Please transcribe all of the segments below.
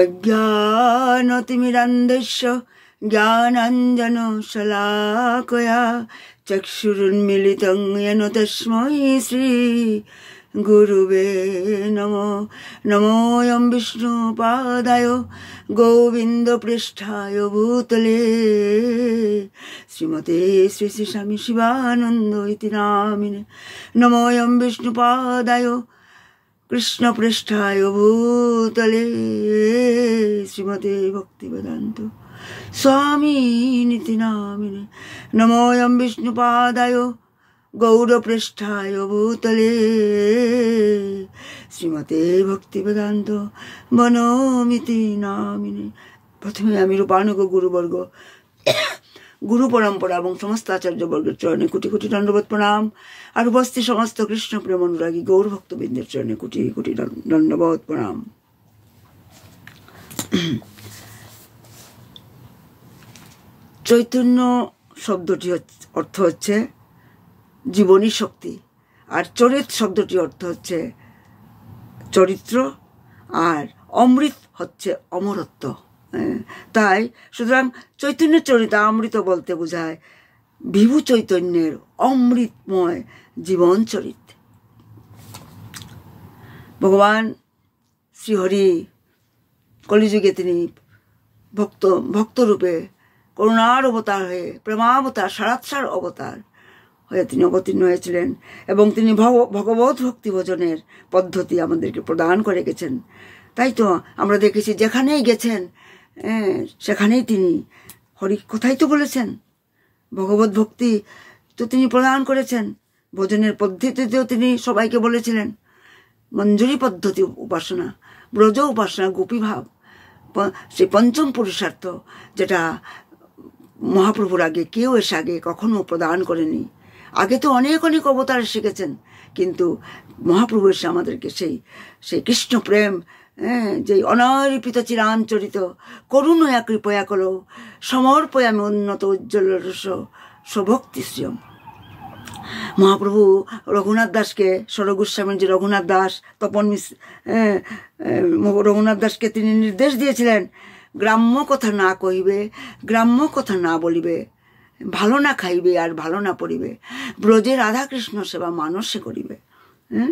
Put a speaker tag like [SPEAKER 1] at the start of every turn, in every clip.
[SPEAKER 1] অজ্ঞানতিমিরান্দেশ্য জ্ঞানাঞ্জন শলাকয়া চক্ষুরুন্মিলিত येन তস্মৈ শ্রী গুরুবে নম বিষ্ণু নমোয়ম গোবিন্দ গোবিন্দপৃষ্ঠায় ভূতলে শ্রীমতে শ্রী শ্রী স্বামী শিবানন্দ ইতি নামিনে নমোয়ম বিষ্ণুপাদায় কৃষ্ণপৃষ্ঠায় ভূতলে শ্রীমতে ভক্তিবেদান্ত স্বামী নীতি নামিনে নমোয়ম বিষ্ণুপাদায় গৌরপৃষ্ঠায় ভূতলে শ্রীমতে ভক্তিবেদান্ত বনমিতি নামিনী প্রথমে আমি রূপানুগ গুরুবর্গ গুরু পরম্পরা এবং সমস্ত আচার্যবর্গের চরণে কোটি কোটি দণ্ডবোধ প্রণাম আর উপস্থিত সমস্ত কৃষ্ণ প্রেম অনুরাগী গৌর ভক্তবৃন্দের চরণে কোটি কোটি দণ্ডবোধ প্রণাম চৈতন্য শব্দটি অর্থ হচ্ছে জীবনী শক্তি আর চরিত শব্দটি অর্থ হচ্ছে চরিত্র আর অমৃত হচ্ছে অমরত্ব হ্যাঁ, তাই সুতরাং চৈতন্য চরিতা অমৃত বলতে বোঝায় বিভু চৈতন্যের অমৃতময় জীবন চরিত ভগবান শ্রীহরি কলিযুগে তিনি ভক্ত ভক্তরূপে করুণার অবতার হয়ে প্রেমাবতার সারাৎসার অবতার হয়ে তিনি অবতীর্ণ হয়েছিলেন এবং তিনি ভগবত ভক্তি ভোজনের পদ্ধতি আমাদেরকে প্রদান করে গেছেন তাই তো আমরা দেখেছি যেখানেই গেছেন সেখানেই তিনি হরি কোথায় তো বলেছেন ভগবত ভক্তি তো তিনি প্রদান করেছেন ভোজনের পদ্ধতিতেও তিনি সবাইকে বলেছিলেন মঞ্জুরি পদ্ধতি উপাসনা ব্রজ উপাসনা গোপীভাব সেই পঞ্চম পুরুষার্থ যেটা মহাপ্রভুর আগে কেউ এসে আগে কখনো প্রদান করেনি আগে তো অনেক অনেক অবতার শিখেছেন কিন্তু মহাপ্রভু এসে আমাদেরকে সেই সেই কৃষ্ণ প্রেম হ্যাঁ, যে অনরিপিত চিরাঞ্চরিত করুণয়া কৃপয়া কল আমি উন্নত উজ্জ্বল রস স্বভক্তিশ্রম মহাপ্রভু রঘুনাথ দাসকে যে রঘুনাথ দাস তপন মিস হ্যাঁ, রঘুনাথ দাসকে তিনি নির্দেশ দিয়েছিলেন গ্রাম্য কথা না কহিবে গ্রাম্য কথা না বলিবে ভালো না খাইবে আর ভালো না পড়িবে ব্রজে রাধাকৃষ্ণ সেবা মানসে করিবে হ্যাঁ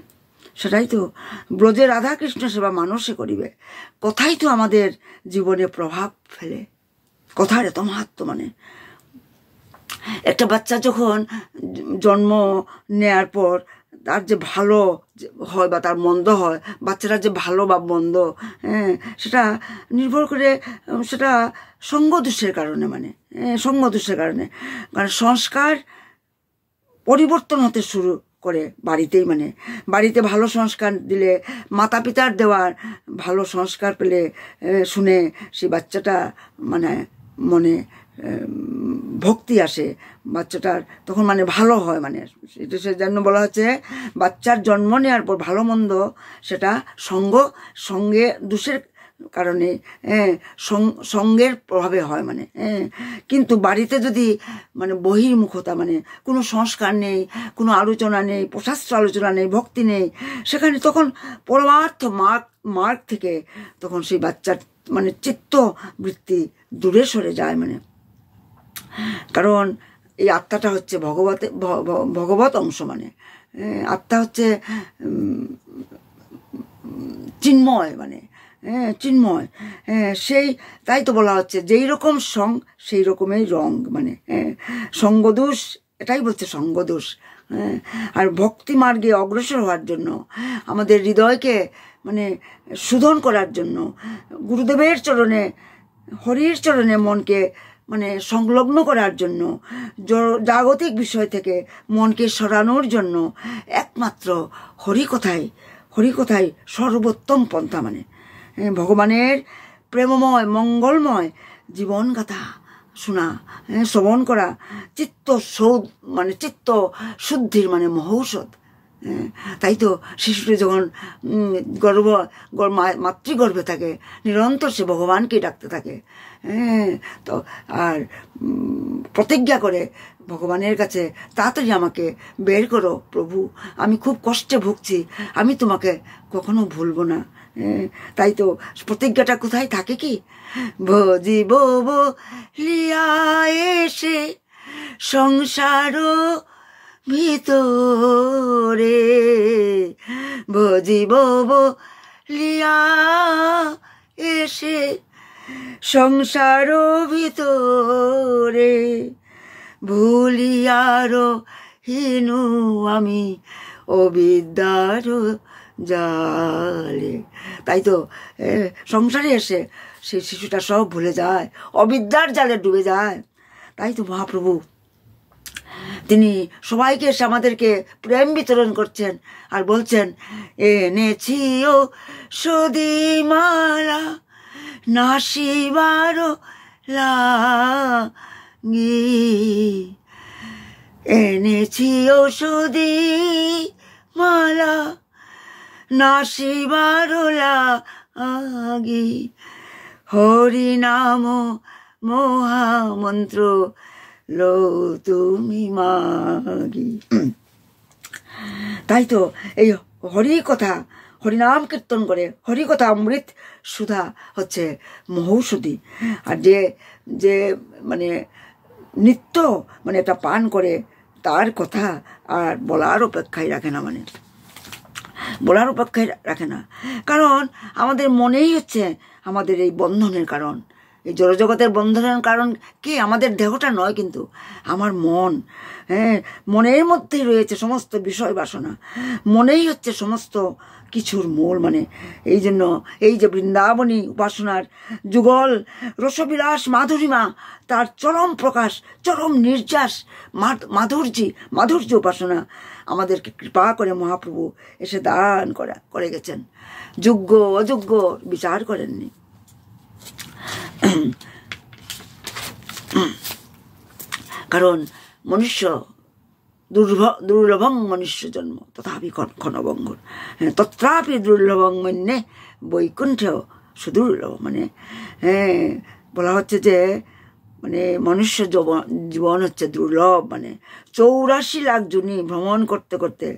[SPEAKER 1] সেটাই তো ব্রজে রাধাকৃষ্ণ সেবা মানুষে করিবে কথাই তো আমাদের জীবনে প্রভাব ফেলে কথার এত মাহাত্ম মানে একটা বাচ্চা যখন জন্ম নেয়ার পর তার যে ভালো হয় বা তার মন্দ হয় বাচ্চারা যে ভালো বা মন্দ হ্যাঁ সেটা নির্ভর করে সেটা সঙ্গদোষের কারণে মানে হ্যাঁ, সঙ্গদোষের কারণে কারণ সংস্কার পরিবর্তন হতে শুরু করে বাড়িতেই মানে বাড়িতে ভালো সংস্কার দিলে মাতা পিতার দেওয়ার ভালো সংস্কার পেলে শুনে সেই বাচ্চাটা মানে মনে ভক্তি আসে বাচ্চাটার তখন মানে ভালো হয় মানে এটা জন্য বলা হচ্ছে বাচ্চার জন্ম নেওয়ার পর ভালো মন্দ সেটা সঙ্গ সঙ্গে দুষের কারণে হ্যাঁ সঙ্গের প্রভাবে হয় মানে হ্যাঁ কিন্তু বাড়িতে যদি মানে বহির্মুখতা মানে কোনো সংস্কার নেই কোনো আলোচনা নেই প্রশাস্ত্র আলোচনা নেই ভক্তি নেই সেখানে তখন পরমার্থ মার্গ মার্গ থেকে তখন সেই বাচ্চার মানে চিত্ত বৃত্তি দূরে সরে যায় মানে কারণ এই আত্মাটা হচ্ছে ভগবতে ভগবত অংশ মানে আত্মা হচ্ছে চিন্ময় মানে হ্যাঁ চিন্ময় হ্যাঁ সেই তাই তো বলা হচ্ছে যেই রকম সং সেই রকমের রং মানে হ্যাঁ সঙ্গদোষ এটাই বলছে সঙ্গদোষ হ্যাঁ আর ভক্তি মার্গে অগ্রসর হওয়ার জন্য আমাদের হৃদয়কে মানে শোধন করার জন্য গুরুদেবের চরণে হরির চরণে মনকে মানে সংলগ্ন করার জন্য জাগতিক বিষয় থেকে মনকে সরানোর জন্য একমাত্র হরিকথায় হরিকথায় সর্বোত্তম পন্থা মানে হ্যাঁ, ভগবানের প্রেমময় মঙ্গলময় জীবন গাথা শোনা হ্যাঁ শ্রবণ করা চিত্ত সৌদ মানে চিত্ত শুদ্ধির মানে মহৌষধ হ্যাঁ, তাই তো শিশুটি যখন গর্ভ মাতৃগর্ভে থাকে নিরন্তর সে ভগবানকে ডাকতে থাকে হ্যাঁ তো আর প্রতিজ্ঞা করে ভগবানের কাছে তাড়াতাড়ি আমাকে বের করো প্রভু আমি খুব কষ্টে ভুগছি আমি তোমাকে কখনো ভুলবো না হ্যাঁ, তাই তো প্রতিজ্ঞাটা কোথায় থাকে কি ভজিব লিয়া এসে সংসার ভিতরে ভজিব লিয়া এসে সংসার ভিতরে ভুলিয়ার হিনু আমি অবিদ্যার জালে তাই তো সংসারে এসে সেই শিশুটা সব ভুলে যায় অবিদ্যার জালে ডুবে যায় তাই তো মহাপ্রভু তিনি সবাইকে এসে আমাদেরকে প্রেম বিতরণ করছেন আর বলছেন এনেছি ও সদীমালা নাসিবার লাগি এনেছি ও সদি মালা নাসিবার আগে হরি নাম মহামন্ত্র লো তুমি মাগি তাই তো এই হরি কথা হরিনাম কীর্তন করে হরি কথা অমৃত সুধা হচ্ছে মহৌষধি আর যে যে মানে নিত্য মানে এটা পান করে তার কথা আর বলার অপেক্ষায় রাখে না মানে বলার অপেক্ষায় রাখে না কারণ আমাদের মনেই হচ্ছে আমাদের এই বন্ধনের কারণ এই জড়জগতের বন্ধনের কারণ কি আমাদের দেহটা নয় কিন্তু আমার মন হ্যাঁ মনের মধ্যেই রয়েছে সমস্ত বিষয় বাসনা মনেই হচ্ছে সমস্ত কিছুর মূল মানে এই জন্য এই যে বৃন্দাবনী উপাসনার যুগল রসবিলাস মাধুরীমা তার চরম প্রকাশ চরম নির্যাস মাধুর্যী মাধুর্য উপাসনা আমাদেরকে কৃপা করে মহাপ্রভু এসে দান করা করে গেছেন যোগ্য অযোগ্য বিচার করেননি কারণ মনুষ্য দুর্ভ দুর্লভং মনুষ্য জন্ম তথাপি ক্ষণভঙ্গুর হ্যাঁ তত্রাপি দুর্লভং মন্যে বৈকুণ্ঠেও সুদুর্লভ মানে হ্যাঁ বলা হচ্ছে যে মানে মনুষ্য জীবন জীবন হচ্ছে দুর্লভ মানে চৌরাশি লাখ জুনি ভ্রমণ করতে করতে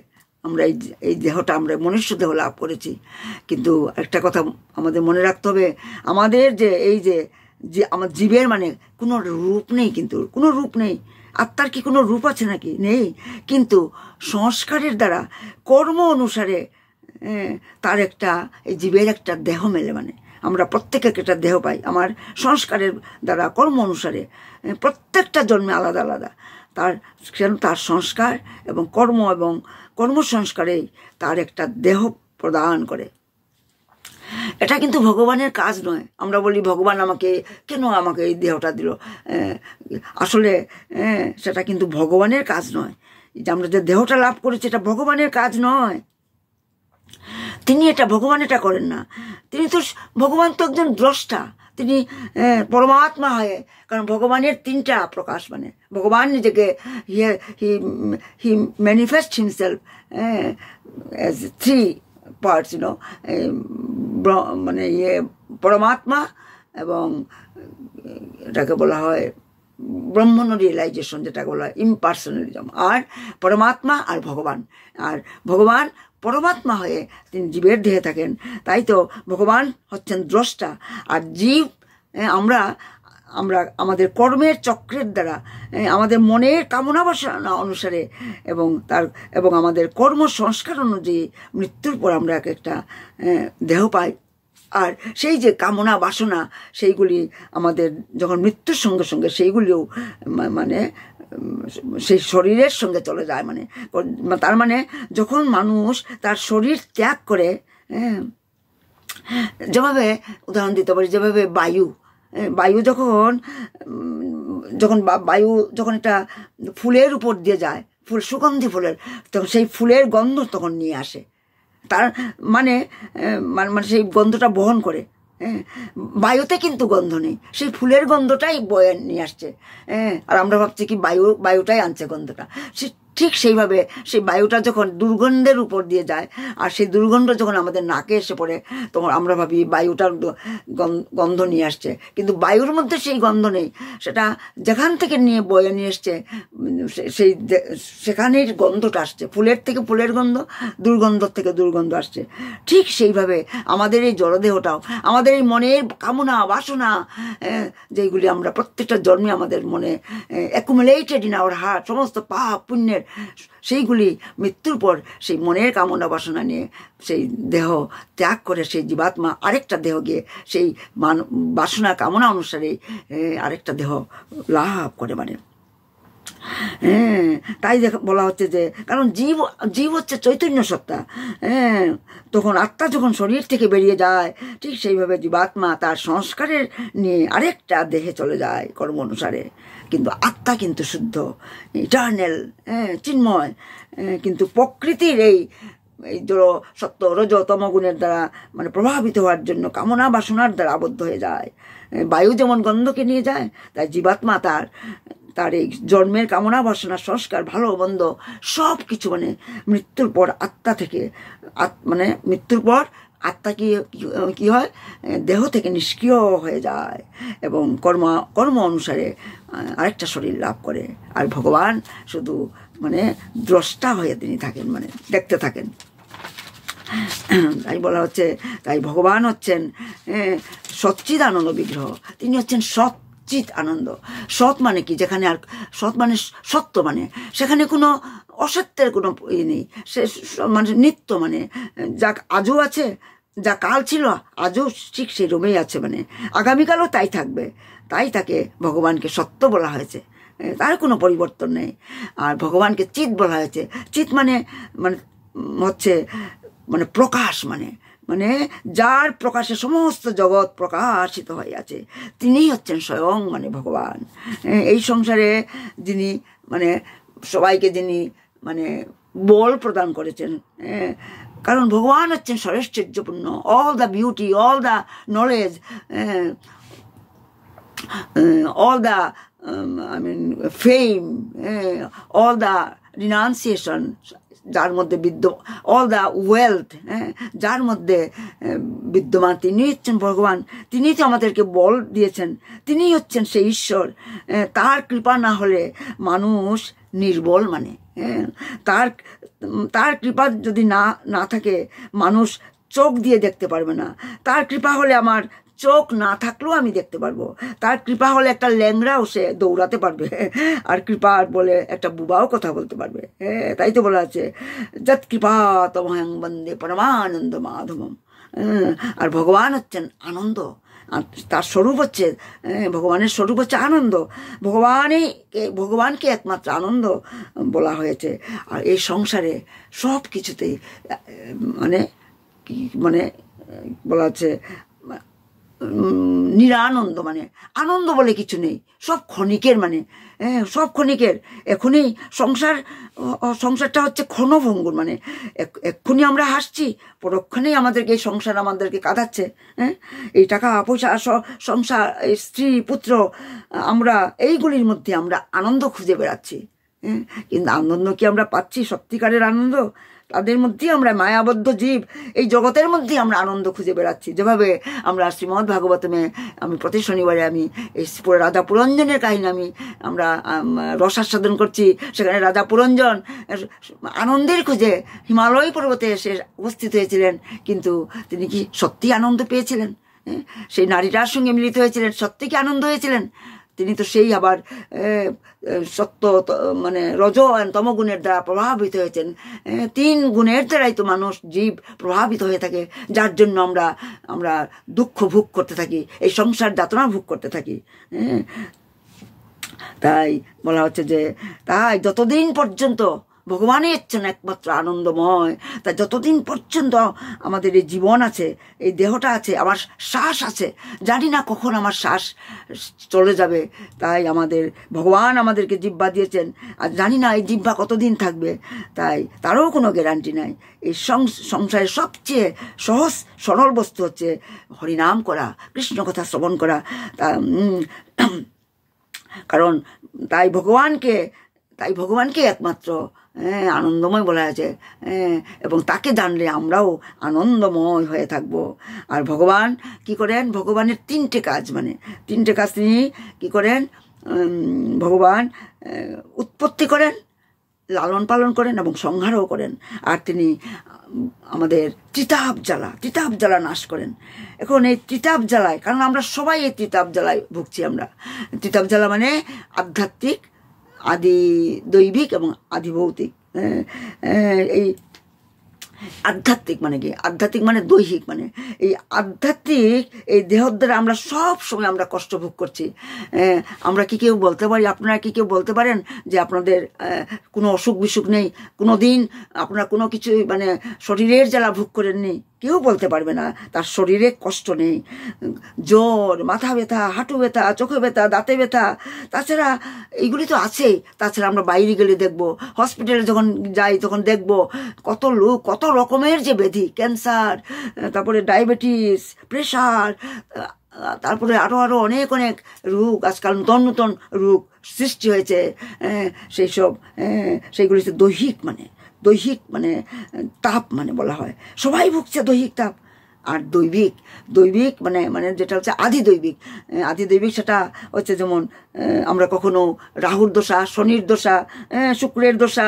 [SPEAKER 1] আমরা এই এই দেহটা আমরা মনুষ্য দেহ লাভ করেছি কিন্তু একটা কথা আমাদের মনে রাখতে হবে আমাদের যে এই যে যে আমার জীবের মানে কোনো রূপ নেই কিন্তু কোনো রূপ নেই আত্মার কি কোনো রূপ আছে নাকি নেই কিন্তু সংস্কারের দ্বারা কর্ম অনুসারে তার একটা এই জীবের একটা দেহ মেলে মানে আমরা প্রত্যেকের একটা দেহ পাই আমার সংস্কারের দ্বারা কর্ম অনুসারে প্রত্যেকটা জন্মে আলাদা আলাদা তার তার সংস্কার এবং কর্ম এবং কর্মসংস্কারেই তার একটা দেহ প্রদান করে এটা কিন্তু ভগবানের কাজ নয় আমরা বলি ভগবান আমাকে কেন আমাকে এই দেহটা দিল আসলে সেটা কিন্তু ভগবানের কাজ নয় যে আমরা যে দেহটা লাভ করেছি এটা ভগবানের কাজ নয় তিনি এটা ভগবান এটা করেন না তিনি তো ভগবান তো একজন দ্রষ্টা তিনি পরমাত্মা হয় কারণ ভগবানের তিনটা প্রকাশ মানে ভগবান নিজেকে he he manifest himself as three parts you know মানে ইয়ে পরমাত্মা এবং এটাকে বলা হয় ব্রহ্মণ রিয়েলাইজেশন যেটাকে বলা হয় ইম্পার্সোনালিজম আর পরমাত্মা আর ভগবান আর ভগবান পরমাত্মা হয়ে তিনি জীবের দেহে থাকেন তাই তো ভগবান হচ্ছেন দ্রষ্টা আর জীব আমরা আমরা আমাদের কর্মের চক্রের দ্বারা আমাদের মনের কামনা বাসনা অনুসারে এবং তার এবং আমাদের কর্ম সংস্কার অনুযায়ী মৃত্যুর পর আমরা এক একটা দেহ পাই আর সেই যে কামনা বাসনা সেইগুলি আমাদের যখন মৃত্যুর সঙ্গে সঙ্গে সেইগুলিও মানে সেই শরীরের সঙ্গে চলে যায় মানে তার মানে যখন মানুষ তার শরীর ত্যাগ করে হ্যাঁ, যেভাবে উদাহরণ দিতে পারি যেভাবে বায়ু হ্যাঁ, বায়ু যখন যখন বায়ু যখন একটা ফুলের উপর দিয়ে যায় ফুল সুগন্ধি ফুলের তখন সেই ফুলের গন্ধ তখন নিয়ে আসে তার মানে মানে, মানে সেই গন্ধটা বহন করে হ্যাঁ, বায়ুতে কিন্তু গন্ধ নেই সেই ফুলের গন্ধটাই বয়ে নিয়ে আসছে হ্যাঁ আর আমরা ভাবছি কি বায়ু বায়ুটাই আনছে গন্ধটা সে ঠিক সেইভাবে সেই বায়ুটা যখন দুর্গন্ধের উপর দিয়ে যায় আর সেই দুর্গন্ধ যখন আমাদের নাকে এসে পড়ে তখন আমরা ভাবি বায়ুটার গন্ধ নিয়ে আসছে কিন্তু বায়ুর মধ্যে সেই গন্ধ নেই সেটা যেখান থেকে নিয়ে বয়ে নিয়ে এসছে সেই সেখানের গন্ধটা আসছে ফুলের থেকে ফুলের গন্ধ দুর্গন্ধ থেকে দুর্গন্ধ আসছে ঠিক সেইভাবে আমাদের এই জলদেহটাও আমাদের এই মনের কামনা বাসনা যেগুলি আমরা প্রত্যেকটা জন্মে আমাদের মনে অ্যাকুমুলেটেড ইন আওয়ার হার্ট সমস্ত পাপ পুণ্যের সেইগুলি মৃত্যুর পর সেই মনের কামনা বাসনা নিয়ে সেই দেহ ত্যাগ করে সেই জীবাত্মা আরেকটা দেহ গিয়ে সেই মান বাসনা কামনা অনুসারে আরেকটা দেহ লাভ করে মানে হ্যাঁ তাই দেখ বলা হচ্ছে যে কারণ জীব জীব হচ্ছে চৈতন্য সত্তা হ্যাঁ তখন আত্মা যখন শরীর থেকে বেরিয়ে যায় ঠিক সেইভাবে জীবাত্মা তার সংস্কারের নিয়ে আরেকটা দেহে চলে যায় কর্ম অনুসারে কিন্তু আত্মা কিন্তু শুদ্ধ ইটার্নেল হ্যাঁ চিন্ময় কিন্তু প্রকৃতির এই এই ধরো সত্য রজ তমগুণের দ্বারা মানে প্রভাবিত হওয়ার জন্য কামনা বাসনার দ্বারা আবদ্ধ হয়ে যায় বায়ু যেমন গন্ধকে নিয়ে যায় তাই জীবাত্মা তার তার এই জন্মের কামনা বাসনা সংস্কার ভালো মন্দ সব কিছু মানে মৃত্যুর পর আত্মা থেকে মানে মৃত্যুর পর আত্মা কি কী হয় দেহ থেকে নিষ্ক্রিয় হয়ে যায় এবং কর্ম কর্ম অনুসারে আরেকটা শরীর লাভ করে আর ভগবান শুধু মানে দ্রষ্টা হয়ে তিনি থাকেন মানে দেখতে থাকেন তাই বলা হচ্ছে তাই ভগবান হচ্ছেন সচ্চিদানন্দ বিগ্রহ তিনি হচ্ছেন সৎ চিৎ আনন্দ সৎ মানে কি যেখানে আর সৎ মানে সত্য মানে সেখানে কোনো অসত্যের কোনো ইয়ে নেই সে মানে নিত্য মানে যা আজও আছে যা কাল ছিল আজও ঠিক সেই রোমেই আছে মানে আগামীকালও তাই থাকবে তাই তাকে ভগবানকে সত্য বলা হয়েছে তার কোনো পরিবর্তন নেই আর ভগবানকে চিত বলা হয়েছে চিত মানে মানে হচ্ছে মানে প্রকাশ মানে মানে যার প্রকাশে সমস্ত জগৎ প্রকাশিত হয়ে আছে তিনিই হচ্ছেন স্বয়ং মানে ভগবান এই সংসারে যিনি মানে সবাইকে যিনি মানে বল প্রদান করেছেন কারণ ভগবান হচ্ছেন সরেশ্চর্যপূর্ণ all the beauty all the knowledge all the I mean fame all the renunciation যার মধ্যে বিদ্যমান অল দ্য ওয়েলথ হ্যাঁ যার মধ্যে বিদ্যমান তিনি হচ্ছেন ভগবান তিনি তো আমাদেরকে বল দিয়েছেন তিনি হচ্ছেন সেই ঈশ্বর তার কৃপা না হলে মানুষ নির্বল মানে তার তার কৃপা যদি না না থাকে মানুষ চোখ দিয়ে দেখতে পারবে না তার কৃপা হলে আমার চোখ না থাকলেও আমি দেখতে পারবো তার কৃপা হলে একটা ল্যাংড়াও সে দৌড়াতে পারবে আর কৃপা বলে একটা বুবাও কথা বলতে পারবে হ্যাঁ তাই তো বলা আছে যত কৃপা তমহ্যাং বন্দে পরমানন্দ মাধবম হ্যাঁ, আর ভগবান হচ্ছেন আনন্দ তার স্বরূপ হচ্ছে হ্যাঁ, ভগবানের স্বরূপ হচ্ছে আনন্দ ভগবানই ভগবানকে একমাত্র আনন্দ বলা হয়েছে আর এই সংসারে সব কিছুতেই মানে মানে বলা হচ্ছে নিরানন্দ মানে আনন্দ বলে কিছু নেই সব ক্ষণিকের মানে সব ক্ষণিকের এখনই সংসার সংসারটা হচ্ছে ক্ষণভঙ্গুর মানে এক্ষুনি আমরা হাসছি পরক্ষণেই আমাদেরকে এই সংসার আমাদেরকে কাঁদাচ্ছে হ্যাঁ এই টাকা পয়সা সংসার স্ত্রী পুত্র আমরা এইগুলির মধ্যে আমরা আনন্দ খুঁজে বেড়াচ্ছি কিন্তু আনন্দ কি আমরা পাচ্ছি সত্যিকারের আনন্দ তাদের মধ্যেই আমরা মায়াবদ্ধ জীব এই জগতের মধ্যেই আমরা আনন্দ খুঁজে বেড়াচ্ছি যেভাবে আমরা শ্রীমদ্ ভাগবতমে আমি প্রতি শনিবারে আমি এই রাধা পুরঞ্জনের কাহিনী আমি আমরা রসাস্বাদন করছি সেখানে রাজা পুরঞ্জন আনন্দের খুঁজে হিমালয় পর্বতে এসে উপস্থিত হয়েছিলেন কিন্তু তিনি কি সত্যি আনন্দ পেয়েছিলেন সেই নারীটার সঙ্গে মিলিত হয়েছিলেন সত্যি কি আনন্দ হয়েছিলেন তিনি তো সেই আবার সত্য মানে রজ তমগুণের দ্বারা প্রভাবিত হয়েছেন তিন গুণের দ্বারাই তো মানুষ জীব প্রভাবিত হয়ে থাকে যার জন্য আমরা আমরা দুঃখ ভোগ করতে থাকি এই সংসার যাতনা ভোগ করতে থাকি তাই বলা হচ্ছে যে তাই যতদিন পর্যন্ত ভগবানের জন্য একমাত্র আনন্দময় তা যতদিন পর্যন্ত আমাদের এই জীবন আছে এই দেহটা আছে আমার শ্বাস আছে জানি না কখন আমার শ্বাস চলে যাবে তাই আমাদের ভগবান আমাদেরকে জিব্বা দিয়েছেন আর জানি না এই জিব্বা কতদিন থাকবে তাই তারও কোনো গ্যারান্টি নাই এই সংসারের সবচেয়ে সহজ সরল বস্তু হচ্ছে হরিনাম করা কৃষ্ণ কথা শ্রবণ করা তা কারণ তাই ভগবানকে তাই ভগবানকে একমাত্র হ্যাঁ, আনন্দময় বলা আছে হ্যাঁ, এবং তাকে জানলে আমরাও আনন্দময় হয়ে থাকব আর ভগবান কি করেন ভগবানের তিনটে কাজ মানে তিনটে কাজ তিনি কী করেন ভগবান উৎপত্তি করেন লালন পালন করেন এবং সংহারও করেন আর তিনি আমাদের তিতাব জ্বালা তিতাব জ্বালা নাশ করেন এখন এই তিতাব জ্বালায় কারণ আমরা সবাই এই তিতাব জ্বালায় ভুগছি আমরা তিতাব জ্বালা মানে আধ্যাত্মিক আদি দৈবিক এবং আদি ভৌতিক এই আধ্যাত্মিক মানে কি আধ্যাত্মিক মানে দৈহিক মানে এই আধ্যাত্মিক এই দেহর দ্বারা আমরা সব সময় আমরা কষ্ট ভোগ করছি আমরা কি কেউ বলতে পারি আপনারা কি কেউ বলতে পারেন যে আপনাদের কোনো অসুখ বিসুখ নেই কোনো দিন আপনারা কোনো কিছু মানে শরীরের জ্বালা ভোগ করেননি কেউ বলতে পারবে না তার শরীরে কষ্ট নেই জ্বর মাথা ব্যথা হাঁটু ব্যথা চোখে ব্যথা দাঁতে ব্যথা তাছাড়া এইগুলি তো আছেই তাছাড়া আমরা বাইরে গেলে দেখব হসপিটালে যখন যাই তখন দেখব কত লোক কত রকমের যে ব্যাধি ক্যান্সার তারপরে ডায়াবেটিস প্রেশার তারপরে আরও আরও অনেক অনেক রোগ আজকাল নতুন নতুন রোগ সৃষ্টি হয়েছে সেই সব সেইগুলি দৈহিক মানে দৈহিক মানে তাপ মানে বলা হয় সবাই ভুগছে দৈহিক তাপ আর দৈবিক দৈবিক মানে মানে যেটা হচ্ছে আদি দৈবিক আদি দৈবিক সেটা হচ্ছে যেমন আমরা কখনো রাহুর দশা শনির দশা শুক্রের দশা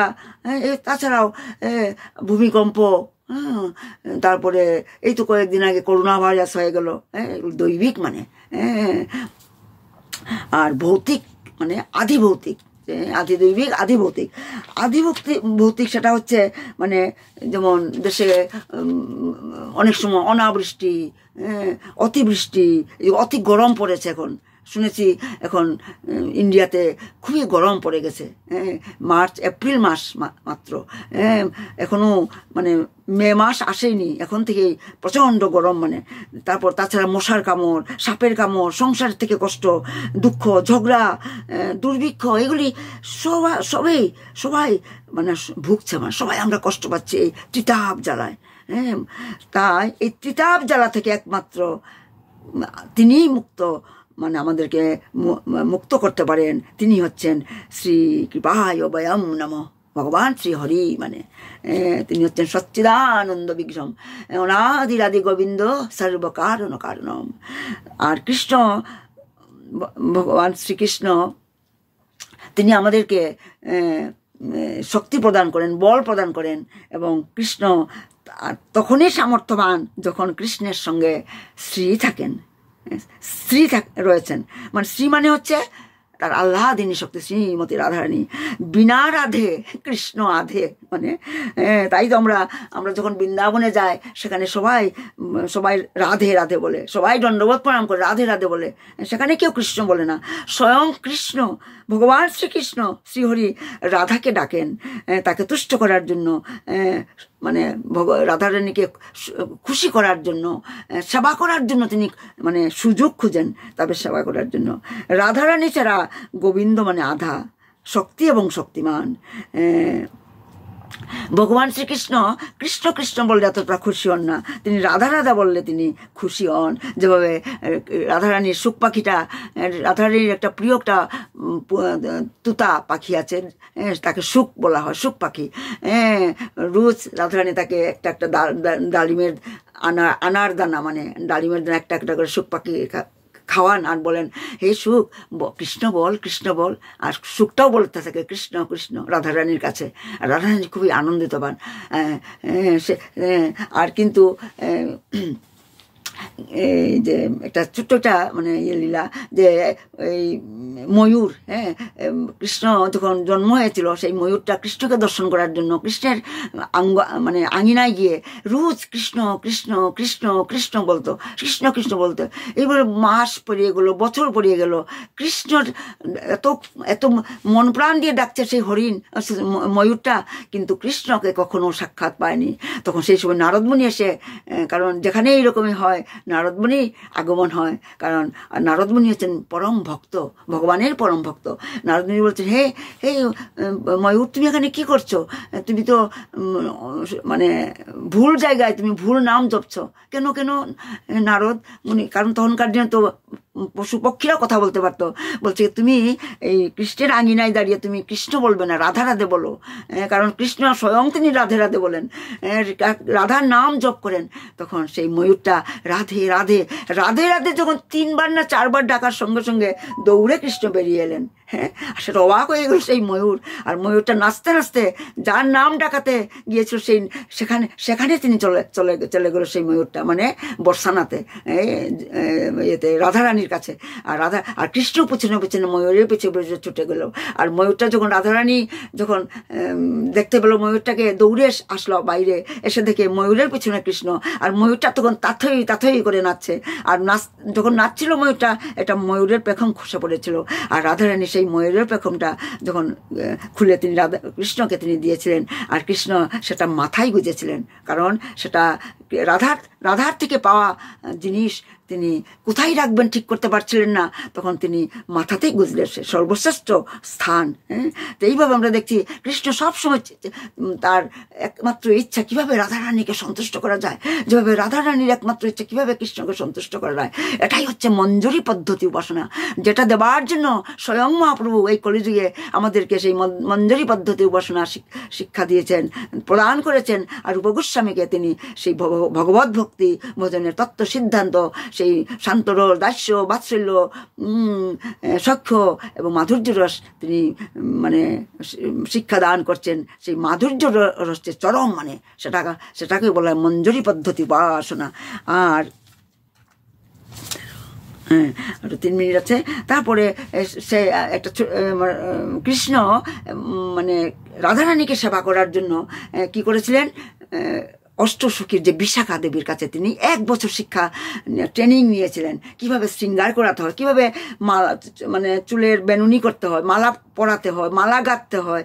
[SPEAKER 1] তাছাড়াও ভূমিকম্প হ্যাঁ, তারপরে এই তো কয়েকদিন আগে করোনা ভাইরাস হয়ে গেল দৈবিক মানে আর ভৌতিক মানে আদি ভৌতিক আধিদৈবিক আধিভৌতিক আধিভৌতিক ভৌতিক সেটা হচ্ছে মানে যেমন দেশে অনেক সময় অনাবৃষ্টি হ্যাঁ, অতিবৃষ্টি অতি গরম পড়েছে এখন শুনেছি এখন ইন্ডিয়াতে খুবই গরম পড়ে গেছে মার্চ এপ্রিল মাস মাত্র এখনও মানে মে মাস আসেনি এখন থেকে প্রচণ্ড গরম মানে তারপর তাছাড়া মশার কামড় সাপের কামড় সংসার থেকে কষ্ট দুঃখ ঝগড়া দুর্ভিক্ষ এগুলি সবা সবাই সবাই মানে ভুগছে মানে সবাই আমরা কষ্ট পাচ্ছি এই তিতাব জ্বালায় হ্যাঁ তাই এই তিতাব জ্বালা থেকে একমাত্র তিনি মুক্ত মানে আমাদেরকে মুক্ত করতে পারেন তিনি হচ্ছেন শ্রী কৃপায় বয়ম নম ভগবান শ্রী হরি মানে তিনি হচ্ছেন সচ্চিদানন্দ বিগ্রম অনাদিরাদি গোবিন্দ সর্বকারণ কারণম আর কৃষ্ণ ভগবান শ্রীকৃষ্ণ তিনি আমাদেরকে শক্তি প্রদান করেন বল প্রদান করেন এবং কৃষ্ণ তখনই সামর্থ্যবান যখন কৃষ্ণের সঙ্গে শ্রী থাকেন স্ত্রী রয়েছেন মানে স্ত্রী মানে হচ্ছে তার আল্লাহ দিনী শক্তি শ্রীমতী রাধারানী বিনা রাধে কৃষ্ণ আধে মানে তাই তো আমরা আমরা যখন বৃন্দাবনে যাই সেখানে সবাই সবাই রাধে রাধে বলে সবাই দণ্ডবোধ প্রণাম করে রাধে রাধে বলে সেখানে কেউ কৃষ্ণ বলে না স্বয়ং কৃষ্ণ ভগবান শ্রীকৃষ্ণ শ্রীহরি রাধাকে ডাকেন তাকে তুষ্ট করার জন্য মানে রাধারানীকে খুশি করার জন্য সেবা করার জন্য তিনি মানে সুযোগ খুঁজেন তাদের সেবা করার জন্য রাধারানী ছাড়া গোবিন্দ মানে আধা শক্তি এবং শক্তিমান ভগবান শ্রীকৃষ্ণ কৃষ্ণ কৃষ্ণ বললে এতটা খুশি হন না তিনি রাধা রাধা বললে তিনি খুশি হন যেভাবে রাধারানীর সুখ পাখিটা রাধারানীর একটা প্রিয় একটা তুতা পাখি আছে তাকে সুখ বলা হয় সুখ পাখি হ্যাঁ রুচ রাধারানী তাকে একটা একটা ডালিমের আনার আনার দানা মানে ডালিমের দানা একটা একটা করে সুখ পাখি খাওয়ান আর বলেন হে সুখ কৃষ্ণ বল কৃষ্ণ বল আর সুখটাও বলতে থাকে কৃষ্ণ কৃষ্ণ রাধারানীর কাছে রাধারানী খুবই আনন্দিত পান সে আর কিন্তু এই যে একটা ছোট্ট একটা মানে ইয়ে লীলা যে এই ময়ূর হ্যাঁ কৃষ্ণ যখন জন্ম হয়েছিল সেই ময়ূরটা কৃষ্ণকে দর্শন করার জন্য কৃষ্ণের আঙ্গ মানে আঙিনায় গিয়ে রোজ কৃষ্ণ কৃষ্ণ কৃষ্ণ কৃষ্ণ বলতো কৃষ্ণ কৃষ্ণ বলতো এইবার মাস পড়িয়ে গেলো বছর পড়িয়ে গেল কৃষ্ণর এত এত মন প্রাণ দিয়ে ডাকছে সেই হরিণ ময়ূরটা কিন্তু কৃষ্ণকে কখনো সাক্ষাৎ পায়নি তখন সেই সময় নারদমণি এসে কারণ যেখানে এইরকমই হয় নারদমুনি আগমন হয় কারণ নারদমুনি হচ্ছেন পরম ভক্ত ভগবানের পরম ভক্ত নারদমুনি বলছেন হে হে ময়ূর তুমি এখানে কি করছো তুমি তো মানে ভুল জায়গায় তুমি ভুল নাম জপছ কেন কেন নারদ মুনি কারণ তখনকার দিনে তো পশুপক্ষীরা কথা বলতে পারতো বলছে তুমি এই কৃষ্ণের আঙিনায় দাঁড়িয়ে তুমি কৃষ্ণ বলবে না রাধা রাধে বলো কারণ কৃষ্ণ স্বয়ং তিনি রাধে রাধে বলেন রাধার নাম জপ করেন তখন সেই ময়ূরটা রাধে রাধে রাধে রাধে যখন তিনবার না চারবার ডাকার সঙ্গে সঙ্গে দৌড়ে কৃষ্ণ বেরিয়ে এলেন হ্যাঁ সেটা অবাক হয়ে গেল সেই ময়ূর আর ময়ূরটা নাচতে নাচতে যার নাম ডাকাতে গিয়েছিল সেই সেখানে সেখানে তিনি চলে চলে চলে গেলো সেই ময়ূরটা মানে বর্ষানাতে ইয়েতে রাধারানীর কাছে আর রাধা আর কৃষ্ণ পিছনে পিছনে ময়ূরের পিছনে পিছনে ছুটে গেল আর ময়ূরটা যখন রাধারানী যখন দেখতে পেলো ময়ূরটাকে দৌড়ে আসলো বাইরে এসে দেখে ময়ূরের পিছনে কৃষ্ণ আর ময়ূরটা তখন তাথই তাথই করে নাচছে আর নাচ যখন নাচছিল ময়ূরটা এটা ময়ূরের পেখম খসে পড়েছিল আর রাধারানী সেই ময়ূরের পেখমটা যখন খুলে তিনি রাধা কৃষ্ণকে তিনি দিয়েছিলেন আর কৃষ্ণ সেটা মাথায় গুজেছিলেন কারণ সেটা রাধার রাধার থেকে পাওয়া জিনিস তিনি কোথায় রাখবেন ঠিক করতে পারছিলেন না তখন তিনি মাথাতেই গুজলেন সে সর্বশ্রেষ্ঠ স্থান হ্যাঁ তো এইভাবে আমরা দেখছি কৃষ্ণ সবসময় তার একমাত্র ইচ্ছা কীভাবে রাধারানীকে সন্তুষ্ট করা যায় যেভাবে রাধারানীর একমাত্র ইচ্ছা কীভাবে কৃষ্ণকে সন্তুষ্ট করা যায় এটাই হচ্ছে মঞ্জুরি পদ্ধতি উপাসনা যেটা দেওয়ার জন্য স্বয়ং মহাপ্রভু এই কলিযুগে আমাদেরকে সেই মঞ্জুরি পদ্ধতি উপাসনা শিক্ষা দিয়েছেন প্রদান করেছেন আর উপগোস্বামীকে তিনি সেই ভব ভগবত ভক্তি ভজনের তত্ত্ব সিদ্ধান্ত সেই শান্তর দাস্য বাৎসল্য সখ্য এবং মাধুর্য রস তিনি মানে শিক্ষা দান করছেন সেই মাধুর্য রসের চরম মানে সেটা সেটাকে বলা হয় মঞ্জুরি পদ্ধতি উপাসনা আর হ্যাঁ তিন মিনিট আছে তারপরে সে একটা কৃষ্ণ মানে রাধারানীকে সেবা করার জন্য কি করেছিলেন অষ্টসুখীর যে বিশাখা দেবীর কাছে তিনি এক বছর শিক্ষা ট্রেনিং নিয়েছিলেন কিভাবে শৃঙ্গার করাতে হয় কীভাবে মালা মানে চুলের বেনুনি করতে হয় মালা পড়াতে হয় মালা গাঁথতে হয়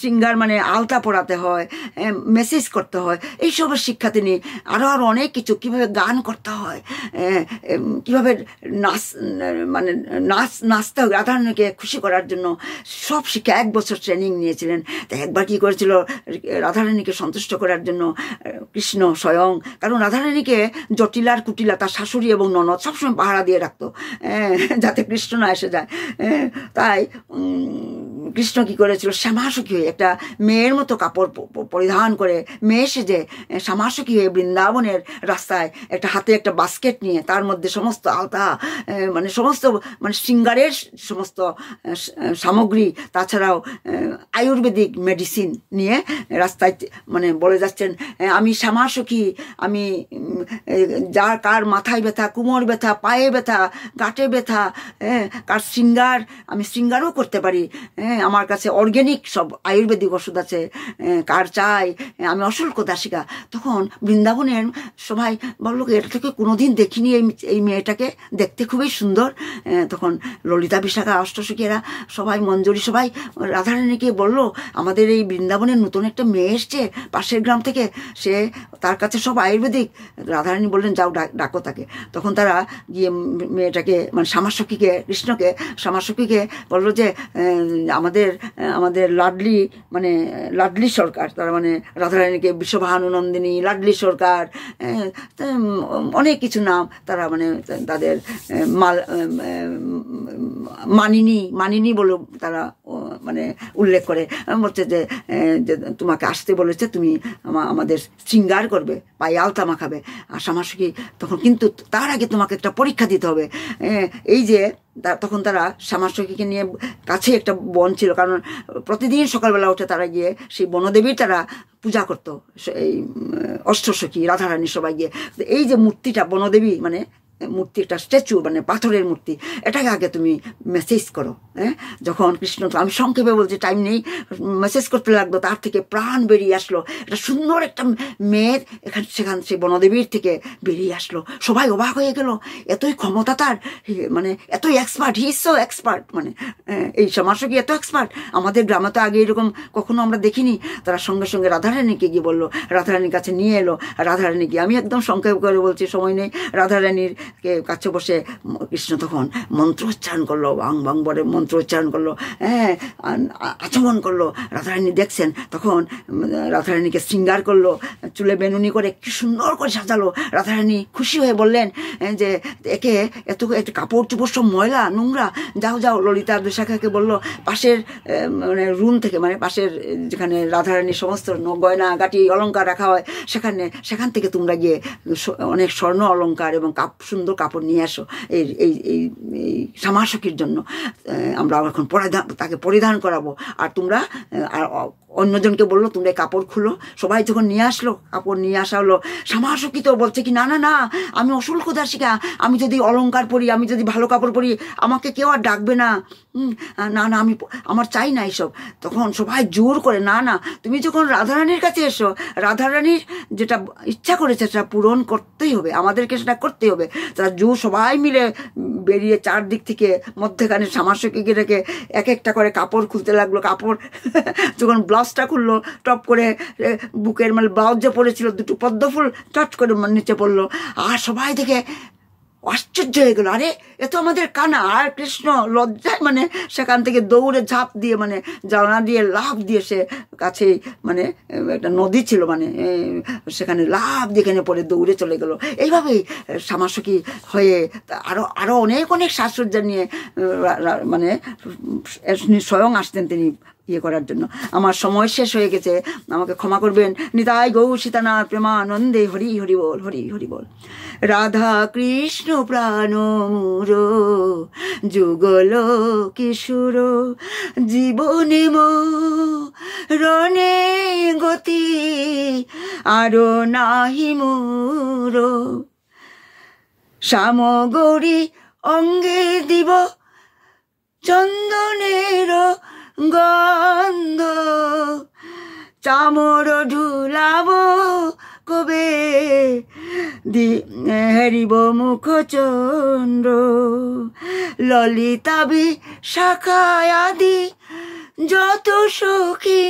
[SPEAKER 1] সিঙ্গার মানে আলতা পড়াতে হয় মেসেজ করতে হয় এইসবের শিক্ষা তিনি আরও আরও অনেক কিছু কীভাবে গান করতে হয় কীভাবে নাচ মানে নাচ নাচতে হবে রাধারণীকে খুশি করার জন্য সব শিক্ষা এক বছর ট্রেনিং নিয়েছিলেন তাই একবার কী করেছিল রাধারণীকে সন্তুষ্ট করার জন্য কৃষ্ণ স্বয়ং কারণ জটিল জটিলার কুটিলা তার শাশুড়ি এবং ননদ সবসময় পাহারা দিয়ে রাখতো যাতে কৃষ্ণ না এসে যায় তাই কৃষ্ণ কী করেছিল শ্যামাসুখী হয়ে একটা মেয়ের মতো কাপড় পরিধান করে মেয়ে সেজে শ্যামাসুখী হয়ে বৃন্দাবনের রাস্তায় একটা হাতে একটা বাস্কেট নিয়ে তার মধ্যে সমস্ত আলতা মানে সমস্ত মানে শৃঙ্গারের সমস্ত সামগ্রী তাছাড়াও আয়ুর্বেদিক মেডিসিন নিয়ে রাস্তায় মানে বলে যাচ্ছেন আমি শ্যামাসুখী আমি যার কার মাথায় ব্যথা কুমোর ব্যথা পায়ে ব্যথা গাটে ব্যথা কার শৃঙ্গার আমি শৃঙ্গারও করতে পারি হ্যাঁ হ্যাঁ আমার কাছে অর্গ্যানিক সব আয়ুর্বেদিক ওষুধ আছে কার চাই আমি অশুল্ক দাসিকা তখন বৃন্দাবনের সবাই বললো এটা থেকে কোনোদিন দেখিনি এই এই মেয়েটাকে দেখতে খুবই সুন্দর তখন ললিতা বিশাখা অষ্টসুখীরা সবাই মঞ্জুরি সবাই রাধারানীকে বলল আমাদের এই বৃন্দাবনের নতুন একটা মেয়ে এসছে পাশের গ্রাম থেকে সে তার কাছে সব আয়ুর্বেদিক রাধারানী বললেন যাও ডাকো তাকে তখন তারা গিয়ে মেয়েটাকে মানে শ্যামাসখীকে কৃষ্ণকে শ্যামাসখীকে বললো যে আমাদের আমাদের লাডলি মানে লাডলি সরকার তার মানে রাধারানীকে বিশ্বভানুনন্দিনী লাডলি সরকার হ্যাঁ, অনেক কিছু নাম তারা মানে তাদের মাল মানিনি মানিনি বলে তারা মানে উল্লেখ করে বলছে যে তোমাকে আসতে বলেছে তুমি আমাদের শৃঙ্গার করবে পায়ে আলতা মাখাবে আর সামাসিকি তখন কিন্তু তার আগে তোমাকে একটা পরীক্ষা দিতে হবে এই যে তখন তারা শ্যামাষ্টকীকে নিয়ে কাছে একটা বন ছিল কারণ প্রতিদিন সকালবেলা উঠে তারা গিয়ে সেই বনদেবীর তারা পূজা করতো এই অষ্টসখী রাধারানী সবাই গিয়ে এই যে মূর্তিটা বনদেবী মানে মূর্তি একটা স্ট্যাচু মানে পাথরের মূর্তি এটাকে আগে তুমি মেসেজ করো হ্যাঁ যখন কৃষ্ণ আমি সংক্ষেপে বলছি টাইম নেই মেসেজ করতে লাগলো তার থেকে প্রাণ বেরিয়ে আসলো একটা সুন্দর একটা মেয়ের এখান সেখান সে বনদেবীর থেকে বেরিয়ে আসলো সবাই অবাক হয়ে গেল এতই ক্ষমতা তার মানে এতই এক্সপার্ট হি সো এক্সপার্ট মানে এই সমাজও কি এত এক্সপার্ট আমাদের গ্রামে তো আগে এরকম কখনো আমরা দেখিনি তারা সঙ্গে সঙ্গে রাধারানীকে গিয়ে বললো রাধারানীর কাছে নিয়ে এলো রাধারানী গিয়ে আমি একদম সংক্ষেপ করে বলছি সময় নেই রাধারানীর কাছে বসে কৃষ্ণ তখন মন্ত্র উচ্চারণ করলো বাং বাং বলে মন্ত্র উচ্চারণ করলো হ্যাঁ আচমন করলো রাধারানী দেখছেন তখন রাধারানীকে শৃঙ্গার করলো চুলে বেনুনি করে কি সুন্দর করে সাজালো রাধারানী খুশি হয়ে বললেন যে একে এত এত কাপড় চুপড় সব ময়লা নোংরা যাও যাও ললিতা বিশাখাকে বললো পাশের মানে রুম থেকে মানে পাশের যেখানে রাধারানীর সমস্ত গয়না গাটি অলঙ্কার রাখা হয় সেখানে সেখান থেকে তোমরা গিয়ে অনেক স্বর্ণ অলঙ্কার এবং কাপ সুন্দর কাপড় নিয়ে আসো এই এই এই সামাসকির জন্য আমরা এখন পরিধান তাকে পরিধান করাবো আর তোমরা আর অন্যজনকে বললো তুমি কাপড় খুলো সবাই যখন নিয়ে আসলো কাপড় নিয়ে আসা হলো তো বলছে কি না না না আমি অসল দাসিকা আমি যদি অলঙ্কার পরি আমি যদি ভালো কাপড় পরি আমাকে কেউ আর ডাকবে না না না আমি আমার চাই না এইসব তখন সবাই জোর করে না না তুমি যখন রাধারানীর কাছে এসো রাধারানীর যেটা ইচ্ছা করেছে সেটা পূরণ করতেই হবে আমাদেরকে সেটা করতেই হবে তারা জোর সবাই মিলে বেরিয়ে চারদিক থেকে মধ্যখানে সামাসকিকে রেখে এক একটা করে কাপড় খুলতে লাগলো কাপড় যখন ব্লাউজ ব্লাউজটা খুললো টপ করে বুকের মানে ব্লাউজ যে পড়েছিল দুটো পদ্ম ফুল চট করে মানে নিচে পড়লো আর সবাই দেখে আশ্চর্য হয়ে গেল আরে এ তো আমাদের কানা আর কৃষ্ণ লজ্জায় মানে সেখান থেকে দৌড়ে ঝাঁপ দিয়ে মানে জানা দিয়ে লাভ দিয়ে সে কাছেই মানে একটা নদী ছিল মানে সেখানে লাভ এখানে পরে দৌড়ে চলে গেল এইভাবেই সামাসকি হয়ে আরও আরও অনেক অনেক সাজসজ্জা নিয়ে মানে স্বয়ং আসতেন তিনি ইয়ে করার জন্য আমার সময় শেষ হয়ে গেছে আমাকে ক্ষমা করবেন নিতাই গৌ সীতানাথ প্রেমানন্দে হরি হরি বল হরি হরি বল রাধা কৃষ্ণ প্রাণ মুর যুগল কিশোর জীবনে মো রণে গতি আরো নাহি মুর সামগরি অঙ্গে দিব চন্দনে গন্ধ চামর ঢুলাব কবে দি হেরিব মুখচন্দ্র ললিতাবি শাখায় আদি যত সখী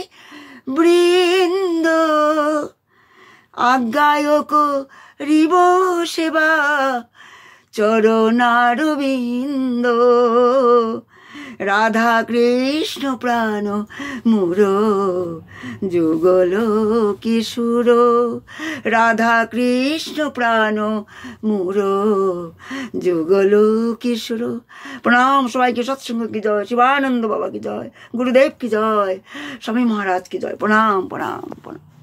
[SPEAKER 1] বৃন্দ আজ্ঞায়ক রিব সেবা চরণারবিন্দ রাধা কৃষ্ণ প্রাণ মোর যুগল কিশোর রাধা কৃষ্ণ প্রাণ মোর যুগল কিশোর প্রণাম সবাইকে সৎসঙ্গ কি জয় শিবানন্দ বাবা কি জয় গুরুদেব কি জয় স্বামী মহারাজ কি জয় প্রণাম প্রণাম প্রণাম